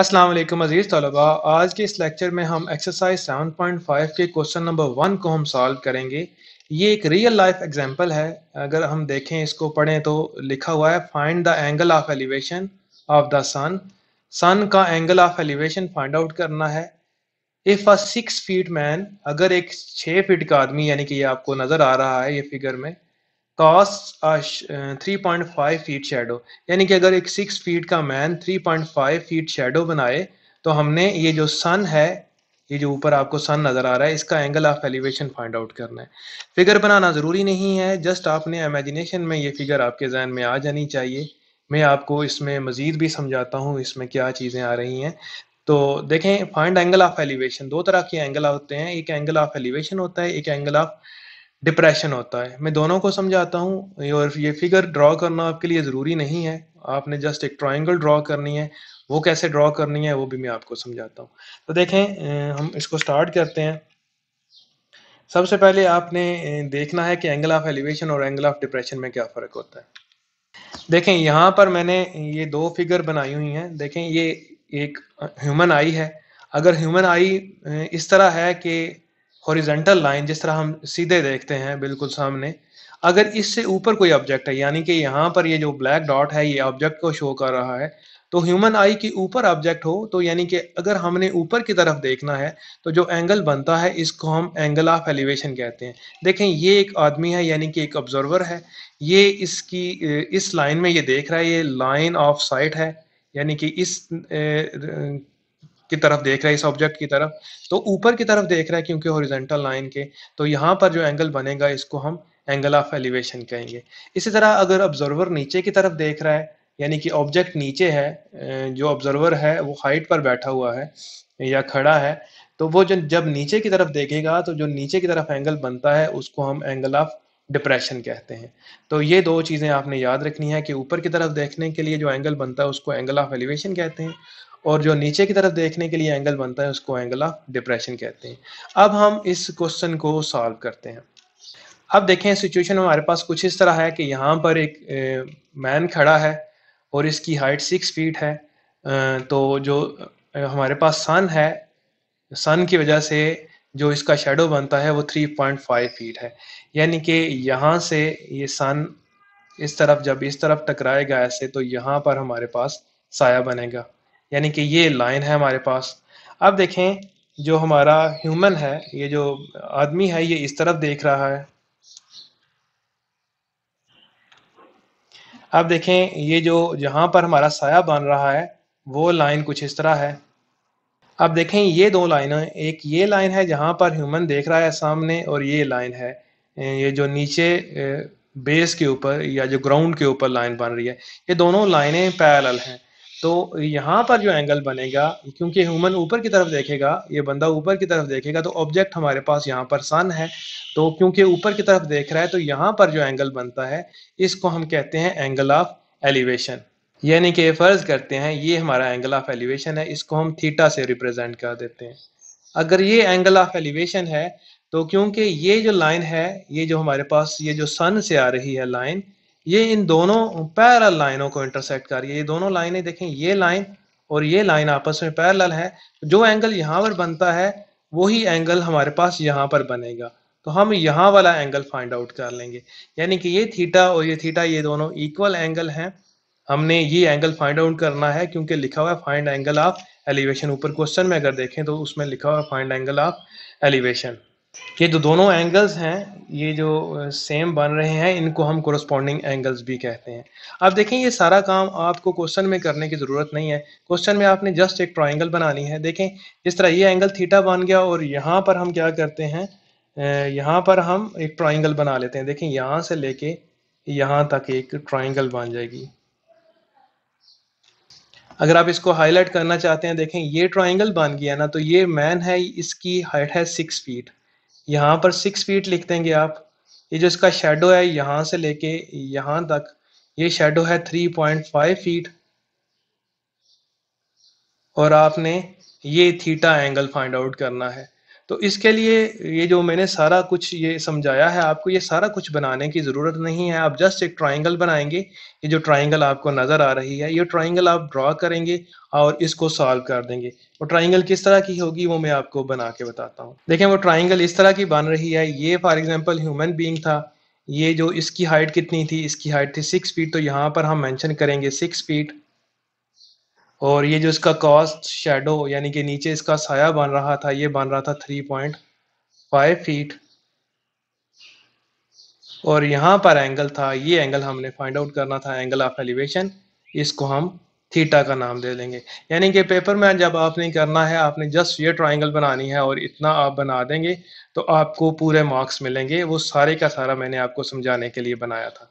अस्सलाम वालेकुम अज़ीज़ तलबा आज के इस लेक्चर में हम एक्सरसाइज 7.5 के क्वेश्चन नंबर वन को हम सॉल्व करेंगे ये एक रियल लाइफ एग्जांपल है अगर हम देखें इसको पढ़ें तो लिखा हुआ है find the angle of elevation of the sun sun का angle of elevation find out करना है if a six feet man अगर एक छः फीट का आदमी यानी कि ये आपको नज़र आ रहा है ये फिगर में cost three point five feet shadow यानी कि अगर एक सिक्स फीट का man three point five feet shadow बनाए तो हमने ये जो सन है ये जो ऊपर आपको सन नज़र आ रहा है इसका angle of elevation find out करना है फिगर बनाना ज़रूरी नहीं है जस्ट आपने इमेजिनेशन में ये फिगर आपके जहन में आ जानी चाहिए मैं आपको इसमें मज़ीद भी समझाता हूँ इसमें क्या चीज़ें आ रही हैं तो देखें फाइंड एंगल ऑफ एलिवेशन दो तरह के एंगल होते हैं एक एंगल ऑफ एलिवेशन होता है एक एंगल ऑफ डिप्रेशन होता है मैं दोनों को समझाता हूँ और ये फिगर ड्रॉ करना आपके लिए ज़रूरी नहीं है आपने जस्ट एक ट्राइंगल ड्रॉ करनी है वो कैसे ड्रॉ करनी है वो भी मैं आपको समझाता हूँ तो देखें हम इसको स्टार्ट करते हैं सबसे पहले आपने देखना है कि एंगल ऑफ एलिवेशन और एंगल ऑफ डिप्रेशन में क्या फ़र्क होता है देखें यहाँ पर मैंने ये दो फिगर बनाई हुई हैं देखें ये एक ह्यूमन आई है अगर ह्यूमन आई इस तरह है कि हॉरिजेंटल लाइन जिस तरह हम सीधे देखते हैं बिल्कुल सामने अगर इससे ऊपर कोई ऑब्जेक्ट है यानी कि यहाँ पर ये जो ब्लैक डॉट है ये ऑब्जेक्ट को शो कर रहा है तो ह्यूमन आई के ऊपर ऑब्जेक्ट हो तो यानी कि अगर हमने ऊपर की तरफ देखना है तो जो एंगल बनता है इसको हम एंगल ऑफ एलिवेशन कहते हैं देखें ये एक आदमी है यानी कि एक ऑब्जर्वर है ये इसकी इस लाइन में ये देख रहा है ये लाइन ऑफ साइट है यानी कि इस की तरफ देख रहा है इस ऑब्जेक्ट की तरफ तो ऊपर की तरफ देख रहा है क्योंकि हॉरिजेंटल लाइन के तो यहाँ पर जो एंगल बनेगा इसको हम एंगल ऑफ एलिवेशन कहेंगे इसी तरह अगर ऑब्जर्वर नीचे की तरफ देख रहा है यानी कि ऑब्जेक्ट नीचे है जो ऑब्जर्वर है वो हाइट पर बैठा हुआ है या खड़ा है तो वो जो जब नीचे की तरफ देखेगा तो जो नीचे की तरफ एंगल बनता है उसको हम एंगल ऑफ डिप्रेशन कहते हैं तो ये दो चीज़ें आपने याद रखनी है कि ऊपर की तरफ देखने के लिए जो एंगल बनता है उसको एंगल ऑफ एलिवेशन कहते हैं और जो नीचे की तरफ देखने के लिए एंगल बनता है उसको एंगल ऑफ डिप्रेशन कहते हैं अब हम इस क्वेश्चन को सॉल्व करते हैं अब देखें सिचुएशन हमारे पास कुछ इस तरह है कि यहाँ पर एक मैन खड़ा है और इसकी हाइट सिक्स फीट है तो जो हमारे पास सन है सन की वजह से जो इसका शेडो बनता है वो 3.5 फीट है यानी कि यहाँ से ये सन इस तरफ जब इस तरफ टकराएगा ऐसे तो यहाँ पर हमारे पास साया बनेगा यानी कि ये लाइन है हमारे पास अब देखें जो हमारा ह्यूमन है ये जो आदमी है ये इस तरफ देख रहा है अब देखें ये जो जहां पर हमारा साया बन रहा है वो लाइन कुछ इस तरह है अब देखें ये दो लाइन एक ये लाइन है जहां पर ह्यूमन देख रहा है सामने और ये लाइन है ये जो नीचे बेस के ऊपर या जो ग्राउंड के ऊपर लाइन बन रही है ये दोनों लाइनें पैरेलल हैं तो यहाँ पर जो एंगल बनेगा क्योंकि ह्यूमन ऊपर की तरफ देखेगा ये बंदा ऊपर की तरफ देखेगा तो ऑब्जेक्ट हमारे पास यहाँ पर सन है तो क्योंकि ऊपर की तरफ देख रहा है तो यहाँ पर जो एंगल बनता है इसको हम कहते हैं एंगल ऑफ एलिवेशन यानी कि फ़र्ज़ करते हैं ये हमारा एंगल ऑफ एलिवेशन है इसको हम थीटा से रिप्रेजेंट कर देते हैं अगर ये एंगल ऑफ एलिवेशन है तो क्योंकि ये जो लाइन है ये जो हमारे पास ये जो सन से आ रही है लाइन ये इन दोनों पैरल लाइनों को इंटरसेक्ट कर रही है ये दोनों लाइनें देखें ये लाइन और ये लाइन आपस में पैरल है जो एंगल यहाँ पर बनता है वही एंगल हमारे पास यहाँ पर बनेगा तो हम यहाँ वाला एंगल फाइंड आउट कर लेंगे यानी कि ये थीटा और ये थीटा ये दोनों इक्वल एंगल हैं हमने ये एंगल फाइंड आउट करना है क्योंकि लिखा हुआ है फाइंड एंगल ऑफ एलिवेशन ऊपर क्वेश्चन में अगर देखें तो उसमें लिखा हुआ है फाइंड एंगल ऑफ एलिवेशन ये जो दोनों एंगल्स हैं ये जो सेम बन रहे हैं इनको हम कोरस्पॉन्डिंग एंगल्स भी कहते हैं अब देखें ये सारा काम आपको क्वेश्चन में करने की ज़रूरत नहीं है क्वेश्चन में आपने जस्ट एक ट्राइंगल बनानी है देखें इस तरह ये एंगल थीटा बन गया और यहाँ पर हम क्या करते हैं यहाँ पर हम एक ट्राइंगल बना लेते हैं देखें यहाँ से लेके यहाँ तक एक ट्राइंगल बन जाएगी अगर आप इसको हाईलाइट करना चाहते हैं देखें ये ट्राइंगल बन गया ना तो ये मैन है इसकी हाइट है सिक्स फीट यहाँ पर सिक्स फीट लिख देंगे आप ये जो इसका शेडो है यहाँ से लेके यहाँ तक ये शेडो है थ्री पॉइंट फाइव फीट और आपने ये थीटा एंगल फाइंड आउट करना है तो इसके लिए ये जो मैंने सारा कुछ ये समझाया है आपको ये सारा कुछ बनाने की ज़रूरत नहीं है आप जस्ट एक ट्राइंगल बनाएंगे ये जो ट्राइंगल आपको नज़र आ रही है ये ट्राइंगल आप ड्रॉ करेंगे और इसको सॉल्व कर देंगे वो ट्राइंगल किस तरह की होगी वो मैं आपको बना के बताता हूँ देखें वो ट्राइंगल इस तरह की बन रही है ये फॉर एग्जाम्पल ह्यूमन बींग था ये जो इसकी हाइट कितनी थी इसकी हाइट थी सिक्स फीट तो यहाँ पर हम मैंशन करेंगे सिक्स फीट और ये जो इसका कॉस्ट शेडो यानी कि नीचे इसका साया बन रहा था ये बन रहा था थ्री पॉइंट फाइव फीट और यहाँ पर एंगल था ये एंगल हमने फाइंड आउट करना था एंगल ऑफ एलिवेशन इसको हम थीटा का नाम दे देंगे यानी कि पेपर में जब आपने करना है आपने जस्ट ये ट्राइंगल बनानी है और इतना आप बना देंगे तो आपको पूरे मार्क्स मिलेंगे वो सारे का सारा मैंने आपको समझाने के लिए बनाया था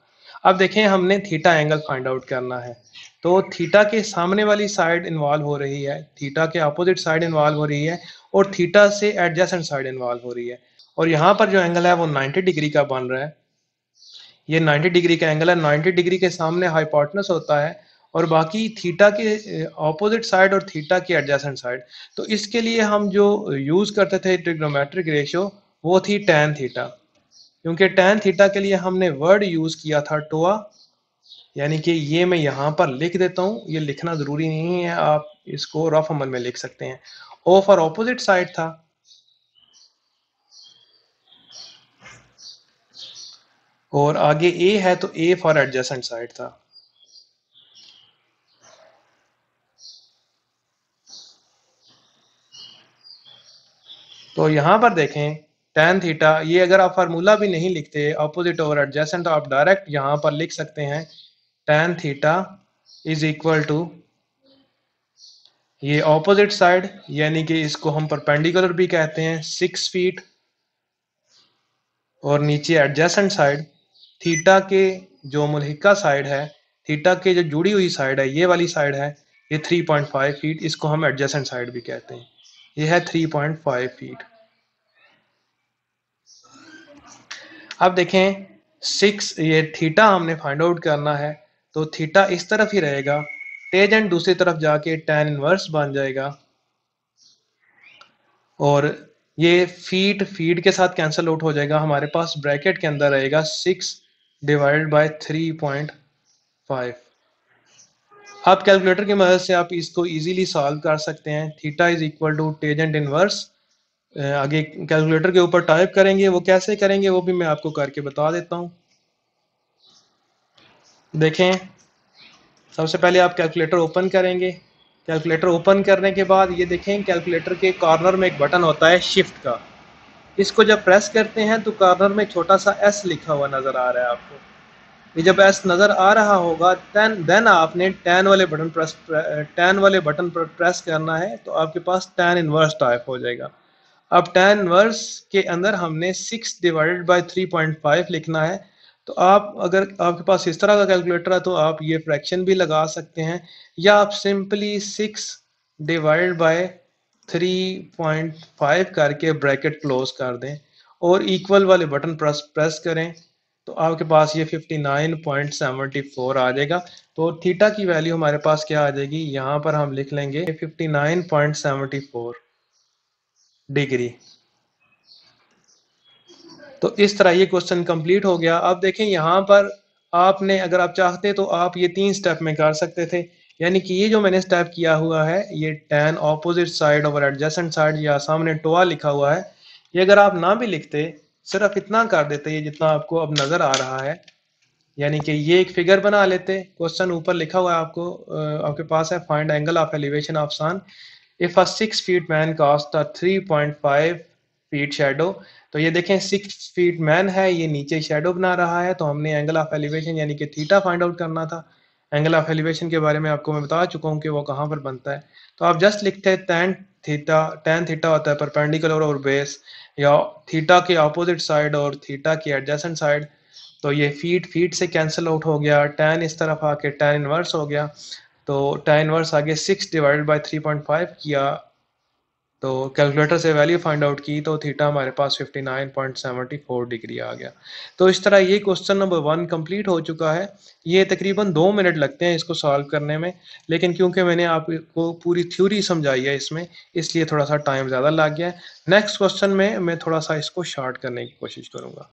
अब देखें हमने थीटा एंगल फाइंड आउट करना है तो थीटा के सामने वाली साइड इन्वॉल्व हो रही है थीटा के अपोजिट साइड इन्वॉल्व हो रही है और थीटा से एडजस्टेंट साइड इन्वॉल्व हो रही है और यहाँ पर जो एंगल है वो 90 डिग्री का बन रहा है ये 90 डिग्री का एंगल है 90 डिग्री के सामने हाइपोटनस होता है और बाकी थीटा के ऑपोजिट साइड और थीटा की एडजस्टेंट साइड तो इसके लिए हम जो यूज़ करते थे ट्रिग्नोमेट्रिक रेशियो वो थी टेन थीटा क्योंकि टेन थीटा के लिए हमने वर्ड यूज़ किया था टोआ यानी कि ये मैं यहाँ पर लिख देता हूँ ये लिखना ज़रूरी नहीं है आप इसको रफ अमल में लिख सकते हैं ओ फॉर ऑपोजिट साइड था और आगे ए है तो ए फॉर एडजेसेंट साइड था तो यहां पर देखें टेन थीटा ये अगर आप फार्मूला भी नहीं लिखते ऑपोजिट ओवर एडजेसेंट तो आप डायरेक्ट यहां पर लिख सकते हैं tan theta is equal to ये ऑपोजिट साइड यानी कि इसको हम परपेंडिकुलर भी कहते हैं सिक्स फीट और नीचे एडजेसेंट साइड थीटा के जो मुलहिका साइड है थीटा के जो जुड़ी हुई साइड है ये वाली साइड है ये 3.5 फीट इसको हम एडजेसेंट साइड भी कहते हैं ये है 3.5 फीट अब देखें सिक्स ये थीटा हमने फाइंड आउट करना है तो थीटा इस तरफ ही रहेगा टेजेंट दूसरी तरफ जाके टेन इनवर्स बन जाएगा और ये फीट फीट के साथ कैंसल आउट हो जाएगा हमारे पास ब्रैकेट के अंदर रहेगा six divide by three point five आप कैलकुलेटर की मदद से आप इसको इजीली सॉल्व कर सकते हैं theta is equal to tangent inverse आगे कैलकुलेटर के ऊपर टाइप करेंगे वो कैसे करेंगे वो भी मैं आपको करके बता देता हूँ देखें सबसे पहले आप कैलकुलेटर ओपन करेंगे कैलकुलेटर ओपन करने के बाद ये देखें कैलकुलेटर के कॉर्नर में एक बटन होता है शिफ्ट का इसको जब प्रेस करते हैं तो कॉर्नर में छोटा सा एस लिखा हुआ नज़र आ रहा है आपको ये जब एस नज़र आ रहा होगा टेन देन आपने टेन वाले बटन प्रेस टेन वाले बटन पर प्रेस करना है तो आपके पास टेन इन्वर्स टाइप हो जाएगा अब टेन इन्वर्स के अंदर हमने six divided by three point five लिखना है तो आप अगर आपके पास इस तरह का कैलकुलेटर है तो आप ये फ्रैक्शन भी लगा सकते हैं या आप simply six divide by three point five करके ब्रैकेट क्लोज कर दें और इक्वल वाले बटन प्रेस प्रेस करें तो आपके पास ये फिफ्टी नाइन पॉइंट फोर आ जाएगा तो थीटा की वैल्यू हमारे पास क्या आ जाएगी यहाँ पर हम लिख लेंगे fifty nine point four degree तो इस तरह ये क्वेश्चन कंप्लीट हो गया अब देखें यहाँ पर आपने अगर आप चाहते तो आप ये तीन स्टेप में कर सकते थे यानी कि ये जो मैंने स्टेप किया हुआ है ये tan opposite side over adjacent side या सामने टोआ लिखा हुआ है ये अगर आप ना भी लिखते सिर्फ इतना कर देते ये जितना आपको अब नज़र आ रहा है यानी कि ये एक फिगर बना लेते क्वेश्चन ऊपर लिखा हुआ है आपको आपके पास है find angle of elevation of sun if a six feet man cast three point five feet shadow तो ये देखें सिक्स फीट मैन है ये नीचे शेडो बना रहा है तो हमने एंगल ऑफ एलिवेशन यानी कि थीटा फाइंड आउट करना था एंगल ऑफ एलिवेशन के बारे में आपको मैं बता चुका हूँ कि वो कहाँ पर बनता है तो आप जस्ट लिखते हैं टेन थीटा टेन थीटा होता है परपेंडिकुलर और बेस या थीटा के अपोजिट साइड और थीटा की एडजेसेंट साइड तो ये फीट फीट से कैंसिल आउट हो गया टेन इस तरफ आके टेन इनवर्स हो गया तो टेन इनवर्स आगे six divided by three point five किया तो कैलकुलेटर से वैल्यू फाइंड आउट की तो थीटा हमारे पास 59.74 डिग्री आ गया तो इस तरह ये क्वेश्चन नंबर वन कंप्लीट हो चुका है ये तकरीबन दो मिनट लगते हैं इसको सॉल्व करने में लेकिन क्योंकि मैंने आपको पूरी थ्योरी समझाई है इसमें इसलिए थोड़ा सा टाइम ज़्यादा लग गया है नेक्स्ट क्वेश्चन में मैं थोड़ा सा इसको शार्ट करने की कोशिश करूँगा